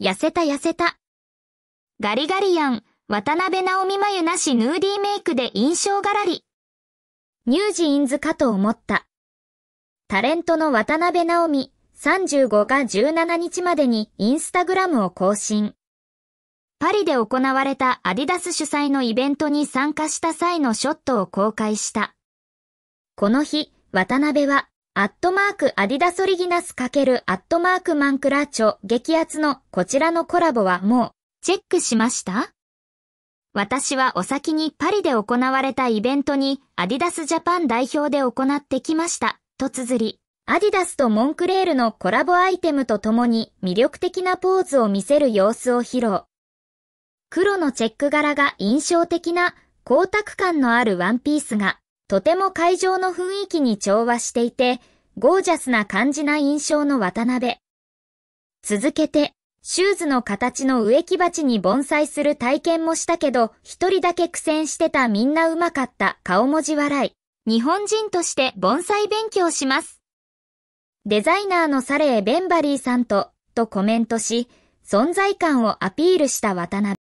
痩せた痩せた。ガリガリアン、渡辺直美眉なしヌーディーメイクで印象がらり。ニュージーンズかと思った。タレントの渡辺直美35が17日までにインスタグラムを更新。パリで行われたアディダス主催のイベントに参加した際のショットを公開した。この日、渡辺はアットマークアディダソリギナス×アットマークマンクラーチョ激アツのこちらのコラボはもうチェックしました私はお先にパリで行われたイベントにアディダスジャパン代表で行ってきましたと綴り、アディダスとモンクレールのコラボアイテムとともに魅力的なポーズを見せる様子を披露。黒のチェック柄が印象的な光沢感のあるワンピースがとても会場の雰囲気に調和していて、ゴージャスな感じな印象の渡辺。続けて、シューズの形の植木鉢に盆栽する体験もしたけど、一人だけ苦戦してたみんなうまかった顔文字笑い。日本人として盆栽勉強します。デザイナーのサレー・ベンバリーさんと、とコメントし、存在感をアピールした渡辺。